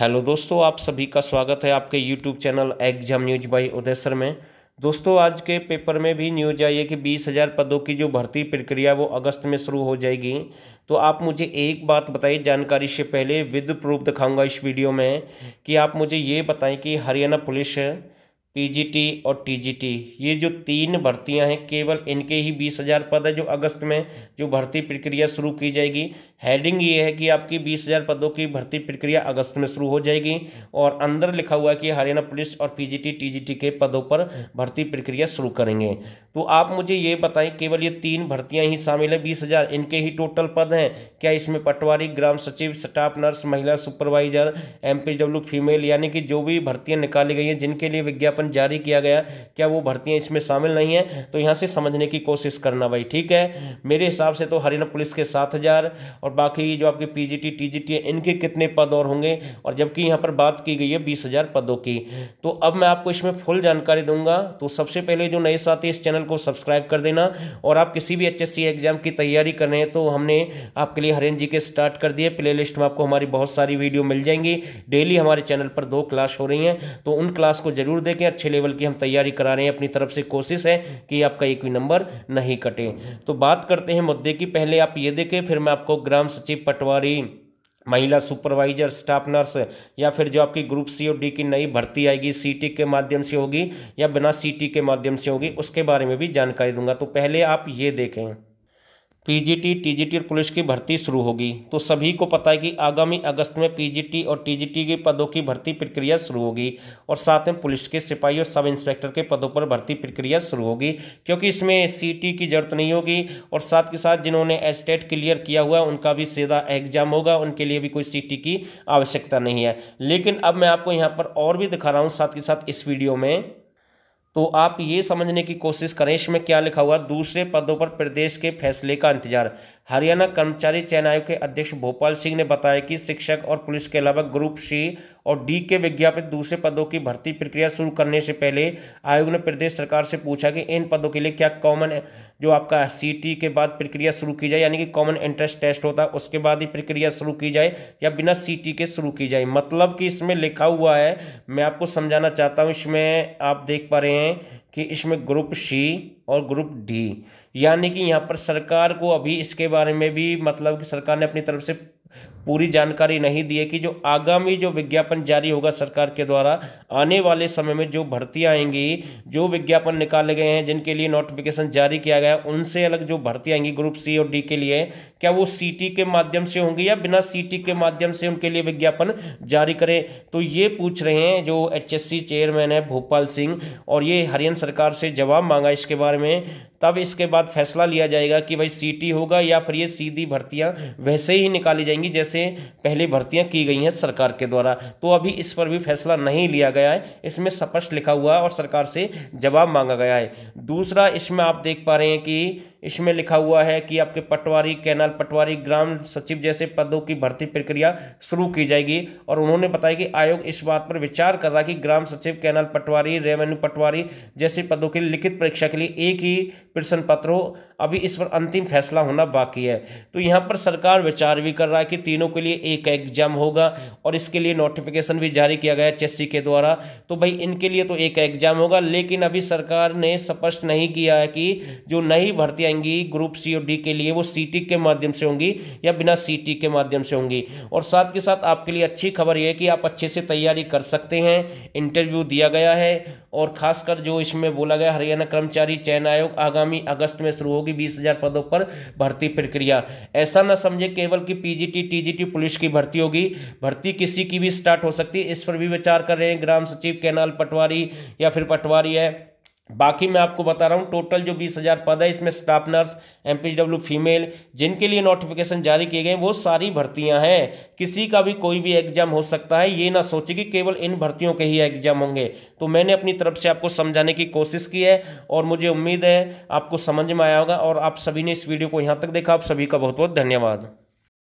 hello दोस्तों आप सभी का स्वागत है आपके YouTube channel exam news by Uday sir में दोस्तों आज के पेपर में भी न्यूज आई है कि बीस हज़ार पदों की जो भर्ती प्रक्रिया वो अगस्त में शुरू हो जाएगी तो आप मुझे एक बात बताइए जानकारी से पहले विद प्रूफ दिखाऊंगा इस वीडियो में कि आप मुझे ये बताएं कि हरियाणा पुलिस पी और टी ये जो तीन भर्तियाँ हैं केवल इनके ही बीस हज़ार पद है जो अगस्त में जो भर्ती प्रक्रिया शुरू की जाएगी हेडिंग ये है कि आपकी बीस हज़ार पदों की भर्ती प्रक्रिया अगस्त में शुरू हो जाएगी और अंदर लिखा हुआ है कि हरियाणा पुलिस और पीजीटी टीजीटी के पदों पर भर्ती प्रक्रिया शुरू करेंगे तो आप मुझे ये बताएं केवल ये तीन भर्तियाँ ही शामिल हैं बीस हज़ार इनके ही टोटल पद हैं क्या इसमें पटवारी ग्राम सचिव स्टाफ नर्स महिला सुपरवाइजर एम फीमेल यानी कि जो भी भर्तियाँ निकाली गई हैं जिनके लिए विज्ञापन जारी किया गया क्या वो भर्तियाँ इसमें शामिल नहीं हैं तो यहाँ से समझने की कोशिश करना भाई ठीक है मेरे हिसाब से तो हरियाणा पुलिस के सात हज़ार और और बाकी जो आपके पी जी टी है इनके कितने पद और होंगे और जबकि यहाँ पर बात की गई है बीस हज़ार पदों की तो अब मैं आपको इसमें फुल जानकारी दूंगा तो सबसे पहले जो नए साथी इस चैनल को सब्सक्राइब कर देना और आप किसी भी एच एग्ज़ाम की तैयारी कर रहे हैं तो हमने आपके लिए हरेन जी के स्टार्ट कर दिए प्ले लिस्ट में आपको हमारी बहुत सारी वीडियो मिल जाएंगी डेली हमारे चैनल पर दो क्लास हो रही हैं तो उन क्लास को ज़रूर देखें अच्छे लेवल की हम तैयारी करा रहे हैं अपनी तरफ से कोशिश है कि आपका एक भी नंबर नहीं कटे तो बात करते हैं मुद्दे की पहले आप ये देखें फिर मैं आपको ग्राम ग्राम सचिव पटवारी महिला सुपरवाइजर स्टाफ नर्स या फिर जो आपकी ग्रुप सी और डी की नई भर्ती आएगी सीटी के माध्यम से होगी या बिना सीटी के माध्यम से होगी उसके बारे में भी जानकारी दूंगा तो पहले आप ये देखें पीजीटी टीजीटी और पुलिस की भर्ती शुरू होगी तो सभी को पता है कि आगामी अगस्त में पीजीटी और टीजीटी के पदों की भर्ती प्रक्रिया शुरू होगी और साथ में पुलिस के सिपाही और सब इंस्पेक्टर के पदों पर भर्ती प्रक्रिया शुरू होगी क्योंकि इसमें सीटी की जरूरत नहीं होगी और साथ के साथ जिन्होंने एस्टेट क्लियर किया हुआ उनका भी सीधा एग्जाम होगा उनके लिए भी कोई सी की आवश्यकता नहीं है लेकिन अब मैं आपको यहाँ पर और भी दिखा रहा हूँ साथ के साथ इस वीडियो में तो आप ये समझने की कोशिश करें इसमें क्या लिखा हुआ दूसरे पदों पर प्रदेश के फैसले का इंतजार हरियाणा कर्मचारी चयन आयोग के अध्यक्ष भोपाल सिंह ने बताया कि शिक्षक और पुलिस के अलावा ग्रुप सी और डी के विज्ञापित दूसरे पदों की भर्ती प्रक्रिया शुरू करने से पहले आयोग ने प्रदेश सरकार से पूछा कि इन पदों के लिए क्या कॉमन जो आपका सी टी के बाद प्रक्रिया शुरू की जाए यानी कि कॉमन एंट्रेंस टेस्ट होता है उसके बाद ही प्रक्रिया शुरू की जाए या बिना सी टी के शुरू की जाए मतलब कि इसमें लिखा हुआ है मैं आपको समझाना चाहता हूँ इसमें आप देख पा रहे हैं कि इसमें ग्रुप सी और ग्रुप डी यानी कि यहाँ पर सरकार को अभी इसके बारे में भी मतलब कि सरकार ने अपनी तरफ से पूरी जानकारी नहीं दी है कि जो आगामी जो विज्ञापन जारी होगा सरकार के द्वारा आने वाले समय में जो भर्ती आएंगी जो विज्ञापन निकाले गए हैं जिनके लिए नोटिफिकेशन जारी किया गया उनसे अलग जो भर्ती आएंगी ग्रुप सी और डी के लिए क्या वो सी के माध्यम से होंगी या बिना सी के माध्यम से उनके लिए विज्ञापन जारी करें तो ये पूछ रहे हैं जो एच चेयरमैन है भोपाल सिंह और ये हरियाणा सरकार से जवाब मांगा इसके बारे में तब इसके बाद फैसला लिया जाएगा कि भाई सीटी होगा या फिर ये सीधी भर्तियां वैसे ही निकाली जाएंगी जैसे से पहले भर्तियां की गई हैं सरकार के द्वारा तो अभी इस पर भी फैसला नहीं लिया गया है इसमें स्पष्ट लिखा हुआ है और सरकार से जवाब मांगा गया है दूसरा इसमें आप देख पा रहे हैं कि इसमें लिखा हुआ है कि आपके पटवारी कैनाल पटवारी ग्राम सचिव जैसे पदों की भर्ती प्रक्रिया शुरू की जाएगी और उन्होंने बताया कि आयोग इस बात पर विचार कर रहा है कि ग्राम सचिव कैनाल पटवारी रेवेन्यू पटवारी जैसे पदों की लिखित परीक्षा के लिए एक ही प्रश्न पत्र हो अभी इस पर अंतिम फैसला होना बाकी है तो यहाँ पर सरकार विचार भी कर रहा है कि तीनों के लिए एक एग्जाम होगा और इसके लिए नोटिफिकेशन भी जारी किया गया एच के द्वारा तो भाई इनके लिए तो एक एग्जाम होगा लेकिन अभी सरकार ने स्पष्ट नहीं किया है कि जो नई भर्ती आएंगी ग्रुप सी और डी के लिए वो सीटी के माध्यम से होंगी या बिना सीटी के माध्यम से होंगी और साथ के साथ आपके लिए अच्छी खबर यह है कि आप अच्छे से तैयारी कर सकते हैं इंटरव्यू दिया गया है और खासकर जो इसमें बोला गया हरियाणा कर्मचारी चयन आयोग आगामी अगस्त में शुरू होगी बीस हजार पदों पर भर्ती प्रक्रिया ऐसा ना समझे केवल कि पीजीटी टीजीटी पुलिस की भर्ती होगी भर्ती किसी की भी स्टार्ट हो सकती है इस पर भी विचार कर रहे हैं ग्राम सचिव कैनाल पटवारी या फिर पटवारी है बाकी मैं आपको बता रहा हूँ टोटल जो बीस हज़ार पद है इसमें staff nurse M P W female जिनके लिए नोटिफिकेशन जारी किए गए वो सारी भर्तियाँ हैं किसी का भी कोई भी एग्जाम हो सकता है ये ना सोचे कि केवल इन भर्तियों के ही एग्जाम होंगे तो मैंने अपनी तरफ से आपको समझाने की कोशिश की है और मुझे उम्मीद है आपको समझ में आया होगा और आप सभी ने इस वीडियो को यहाँ तक देखा आप सभी का बहुत बहुत धन्यवाद